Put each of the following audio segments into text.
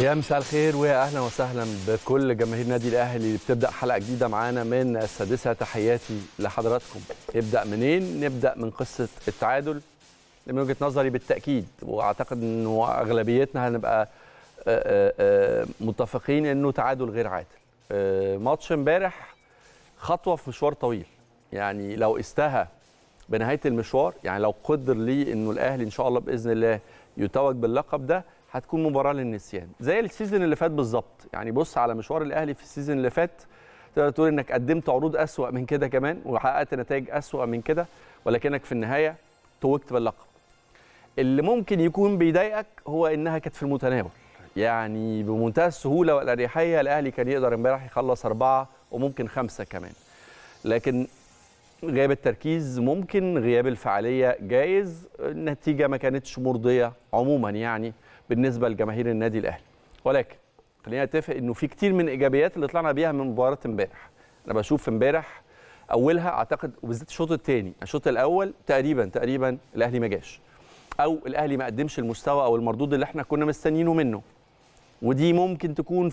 يا مساء الخير ويا اهلا وسهلا بكل جماهير نادي الاهلي اللي بتبدا حلقه جديده معانا من السادسه تحياتي لحضراتكم نبدا منين نبدا من قصه التعادل من وجهه نظري بالتاكيد واعتقد انه اغلبيتنا هنبقى آه، آه، آه، متفقين انه تعادل غير عادل ماتش امبارح خطوه في مشوار طويل يعني لو استهى بنهايه المشوار يعني لو قدر لي انه الاهلي ان شاء الله باذن الله يتوج باللقب ده هتكون مباراه للنسيان زي السيزون اللي فات بالظبط يعني بص على مشوار الاهلي في السيزون اللي فات تقدر تقول انك قدمت عروض اسوا من كده كمان وحققت نتائج اسوا من كده ولكنك في النهايه توجت باللقب اللي ممكن يكون بيضايقك هو انها كانت في المتناول يعني بمنتهى السهوله والاريحيه الاهلي كان يقدر امبارح يخلص اربعه وممكن خمسه كمان لكن غياب التركيز ممكن غياب الفعاليه جايز النتيجه ما كانتش مرضيه عموما يعني بالنسبه لجماهير النادي الاهلي ولكن خلينا نتفق انه في كتير من الايجابيات اللي طلعنا بيها من مباراه امبارح انا بشوف امبارح اولها اعتقد وبالذات الشوط الثاني الشوط الاول تقريبا تقريبا الاهلي ما جاش او الاهلي ما قدمش المستوى او المردود اللي احنا كنا مستنيينه منه ودي ممكن تكون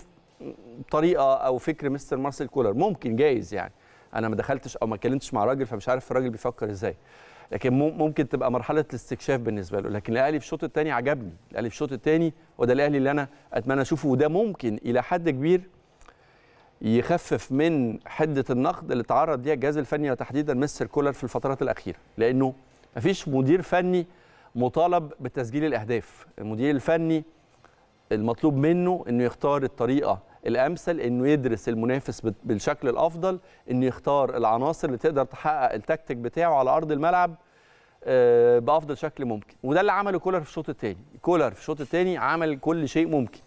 طريقه او فكر مستر مارسيل كولر ممكن جايز يعني انا ما دخلتش او ما اتكلمتش مع راجل فمش عارف الراجل بيفكر ازاي لكن ممكن تبقى مرحله الاستكشاف بالنسبه له لكن الاهلي في الشوط الثاني عجبني الاهلي في الشوط الثاني وده الاهلي اللي انا اتمنى اشوفه وده ممكن الى حد كبير يخفف من حده النقد اللي تعرض ليها الجهاز الفني وتحديدا مستر كولر في الفترات الاخيره لانه مفيش مدير فني مطالب بتسجيل الاهداف المدير الفني المطلوب منه انه يختار الطريقه الامثل انه يدرس المنافس بالشكل الافضل انه يختار العناصر اللي تقدر تحقق التكتيك بتاعه على ارض الملعب آه، بافضل شكل ممكن وده اللي عمله كولر في الشوط الثاني كولر في الشوط الثاني عمل كل شيء ممكن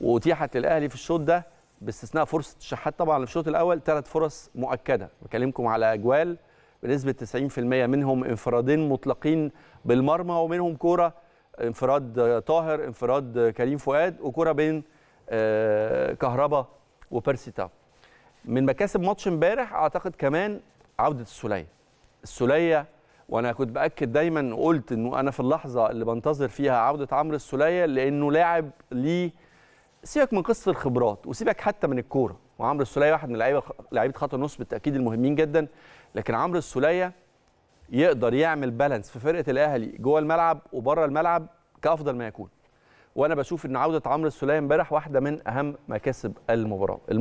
واتيحت للاهلي في الشوط ده باستثناء فرصه الشحات طبعا في الشوط الاول ثلاث فرص مؤكده بكلمكم على اجوال بنسبه 90% منهم انفرادين مطلقين بالمرمى ومنهم كوره انفراد طاهر انفراد كريم فؤاد وكوره بين كهربا وبيرسي تاو من مكاسب ماتش امبارح اعتقد كمان عوده السوليه السوليه وانا كنت باكد دايما قلت انه انا في اللحظه اللي بنتظر فيها عوده عمرو السوليه لانه لاعب ليه سيبك من قصه الخبرات وسيبك حتى من الكوره وعمرو السوليه واحد من لعيبه لعيبه خط النص بالتاكيد المهمين جدا لكن عمرو السوليه يقدر يعمل بالانس في فرقه الاهلي جوه الملعب وبره الملعب كافضل ما يكون وانا بشوف ان عوده عمرو السوليه امبارح واحده من اهم مكاسب المباراه